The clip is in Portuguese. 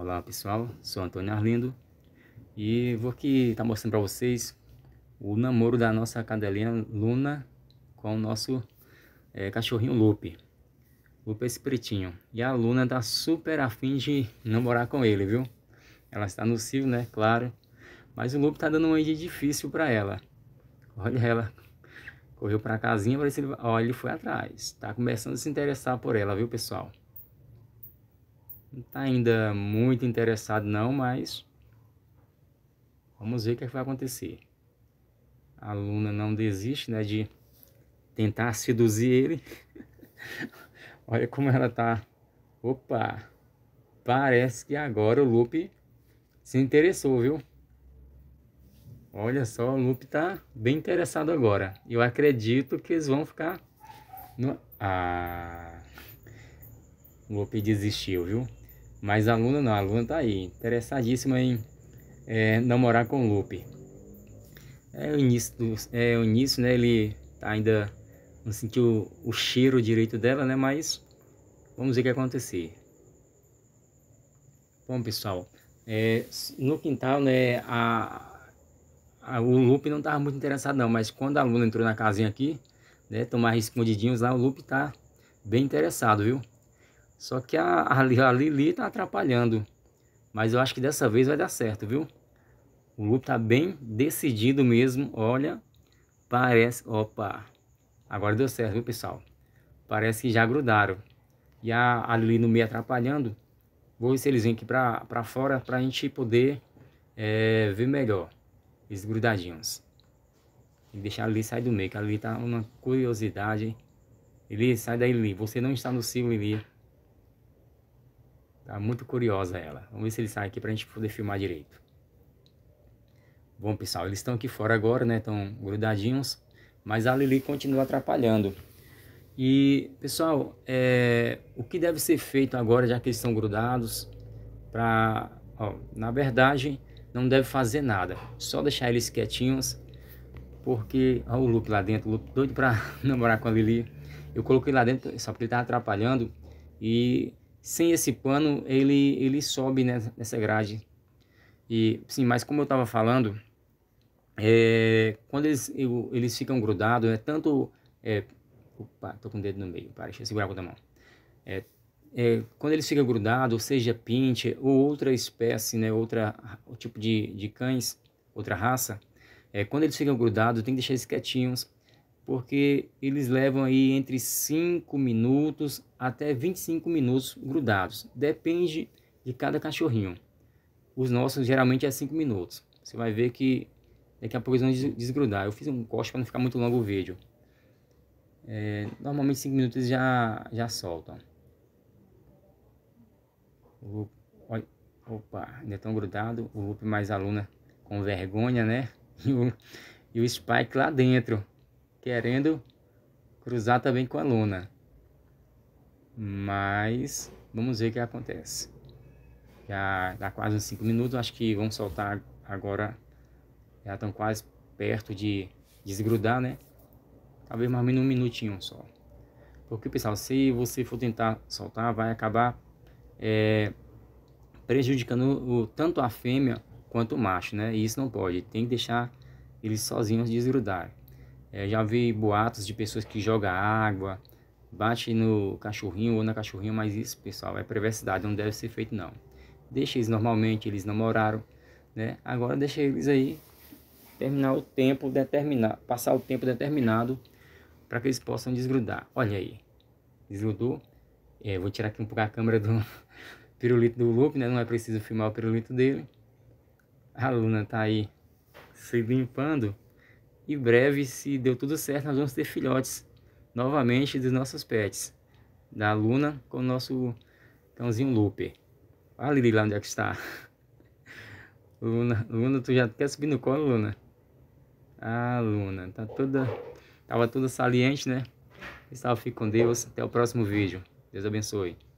Olá pessoal, sou Antônio Arlindo e vou aqui estar tá mostrando para vocês o namoro da nossa cadelinha Luna com o nosso é, cachorrinho Lupe. Lupe é esse pretinho. E a Luna está super afim de namorar com ele, viu? Ela está no cio, né? Claro. Mas o Lupe está dando um de difícil para ela. Olha ela. Correu para a casinha, parece ele... Ó, ele foi atrás. está começando a se interessar por ela, viu, pessoal? Não está ainda muito interessado não, mas vamos ver o que, é que vai acontecer. A aluna não desiste né, de tentar seduzir ele. Olha como ela tá. Opa! Parece que agora o Lupe se interessou, viu? Olha só, o Lupe tá bem interessado agora. Eu acredito que eles vão ficar no... Ah! O Lupe desistiu, viu? Mas a aluna não, a aluna tá aí, interessadíssima em é, namorar com o Lupe. É o início, do, é o início, né? Ele tá ainda não sentiu o cheiro direito dela, né? Mas vamos ver o que acontecer. Bom, pessoal, é, no quintal, né? A, a, o Lupe não tava muito interessado, não. Mas quando a aluna entrou na casinha aqui, né? Tomar escondidinhos lá, o Lupe tá bem interessado, viu? Só que a, a, a Lili tá atrapalhando. Mas eu acho que dessa vez vai dar certo, viu? O loop tá bem decidido mesmo. Olha, parece... Opa! Agora deu certo, viu, pessoal? Parece que já grudaram. E a, a Lili no meio atrapalhando. Vou ver se eles vêm aqui pra, pra fora pra gente poder é, ver melhor. Esses grudadinhos. E deixar a Lili sair do meio, que a Lili tá uma curiosidade. Lili, sai daí, Lili. Você não está no cio, Lili. Tá muito curiosa ela. Vamos ver se eles saem aqui pra gente poder filmar direito. Bom, pessoal, eles estão aqui fora agora, né? Estão grudadinhos. Mas a Lili continua atrapalhando. E, pessoal, é, o que deve ser feito agora, já que eles estão grudados, Pra, Na verdade, não deve fazer nada. Só deixar eles quietinhos, porque... Olha o Luke lá dentro, o Luke doido para namorar com a Lili. Eu coloquei lá dentro só porque ele tá atrapalhando e sem esse pano, ele, ele sobe né, nessa, grade. E, sim, mas como eu estava falando, é, quando eles, eu, eles ficam grudados, é tanto... É, opa, tô com o dedo no meio, para, deixa eu segurar com a mão. É, é, quando eles ficam grudados, seja pinte ou outra espécie, né, outra tipo de, de cães, outra raça, é, quando eles ficam grudados, tem que deixar eles quietinhos, porque eles levam aí entre 5 minutos até 25 minutos grudados. Depende de cada cachorrinho. Os nossos geralmente é 5 minutos. Você vai ver que daqui a pouco eles vão desgrudar. Eu fiz um corte para não ficar muito longo o vídeo. É, normalmente 5 minutos eles já, já soltam. opa, ainda estão grudados. O Lupe mais aluna com vergonha, né? E o, e o Spike lá dentro querendo cruzar também com a luna. Mas vamos ver o que acontece. Já dá quase uns 5 minutos, acho que vamos soltar agora. Já estão quase perto de desgrudar, né? Talvez mais ou menos um minutinho só. Porque, pessoal, se você for tentar soltar, vai acabar é, prejudicando o, tanto a fêmea quanto o macho, né? E isso não pode. Tem que deixar eles sozinhos desgrudarem. É, já vi boatos de pessoas que jogam água, bate no cachorrinho ou na cachorrinha, mas isso, pessoal, é perversidade, não deve ser feito não. Deixa eles normalmente, eles namoraram, né? Agora deixa eles aí terminar o tempo determinado, passar o tempo determinado para que eles possam desgrudar. Olha aí, desgrudou. É, vou tirar aqui um pouco a câmera do pirulito do loop, né? Não é preciso filmar o pirulito dele. A Luna tá aí se limpando. E breve, se deu tudo certo, nós vamos ter filhotes novamente dos nossos pets. Da Luna com o nosso cãozinho Looper. Olha a lá onde é que está. Luna, Luna, tu já quer subir no colo, Luna? Ah, Luna, tá toda... Tava toda saliente, né? Estava fique com Deus. Até o próximo vídeo. Deus abençoe.